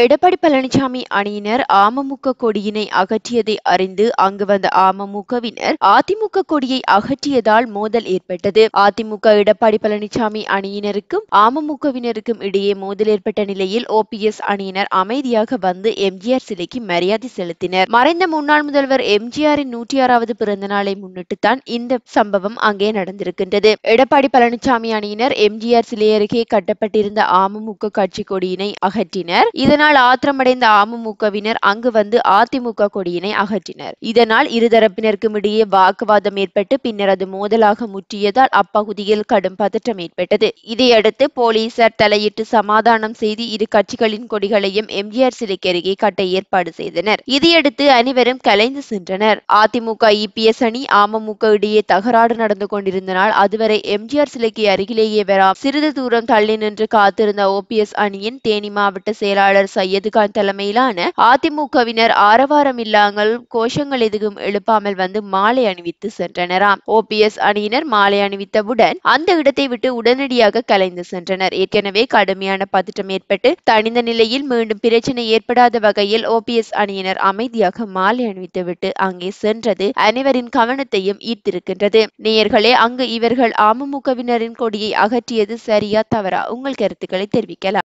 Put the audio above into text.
எடப்பாடி பழனிசாமி அணியினர் அமமுக கொடியினை அகற்றியதை அறிந்து அங்கு வந்த அமமுகவினர் அதிமுக கொடியை அகற்றியதால் மோதல் ஏற்பட்டது அதிமுக எடப்பாடி பழனிசாமி அணியினருக்கும் அமமுகவினருக்கும் இடையே மோதல் ஏற்பட்ட நிலையில் ஓபிஎஸ் அணியினர் அமைதியாக வந்து எம்ஜிஆர் சிலைக்கு மரியாதை செலுத்தினர் மறைந்த முன்னாள் முதல்வர் எம்ஜிஆரின் நூற்றி ஆறாவது பிறந்த நாளை முன்னிட்டு தான் இந்த சம்பவம் அங்கே நடந்திருக்கின்றது எடப்பாடி பழனிசாமி அணியினர் எம்ஜிஆர் சிலை அருகே கட்டப்பட்டிருந்த அமமுக கட்சி கொடியினை அகற்றினர் இதன் இதனால் ஆத்திரமடைந்த அமமுகவினர் அங்கு வந்து அதிமுக கொடியினை அகற்றினர் இதனால் இருதரப்பினருக்கும் இடையே வாக்குவாதம் ஏற்பட்டு பின்னர் அது மோதலாக முற்றியதால் அப்பகுதியில் கடும் பதற்றம் ஏற்பட்டது இதையடுத்து போலீசார் தலையிட்டு சமாதானம் செய்து இரு கட்சிகளின் கொடிகளையும் எம்ஜிஆர் சிலைக்கு அருகே கட்ட ஏற்பாடு செய்தனர் இதையடுத்து அனைவரும் கலைந்து சென்றனர் அதிமுக இபிஎஸ் அணி அமமுக இடையே தகராறு நடந்து கொண்டிருந்தனால் அதுவரை எம்ஜிஆர் சிலைக்கு அருகிலேயே வரா சிறிது தூரம் தள்ளி நின்று காத்திருந்த ஓபிஎஸ் அணியின் தேனி மாவட்ட செயலாளர் சையதுகான் தலைமையிலான அதிமுகவினர் ஆரவாரம் இல்லாமல் கோஷங்கள் எதுவும் எழுப்பாமல் வந்து மாலை அணிவித்து சென்றனராம் ஓபிஎஸ் அணியினர் மாலை அணிவித்தவுடன் அந்த இடத்தை விட்டு உடனடியாக கலைந்து சென்றனர் ஏற்கனவே கடுமையான பதற்றம் ஏற்பட்டு தனிந்த நிலையில் மீண்டும் பிரச்சனை ஏற்படாத வகையில் ஓபிஎஸ் அணியினர் அமைதியாக மாலை அணிவித்துவிட்டு அங்கே சென்றது அனைவரின் கவனத்தையும் ஈர்த்திருக்கின்றது நேயர்களே அங்கு இவர்கள் அமமுகவினரின் கொடியை அகற்றியது சரியா தவறா உங்கள் கருத்துக்களை தெரிவிக்கலாம்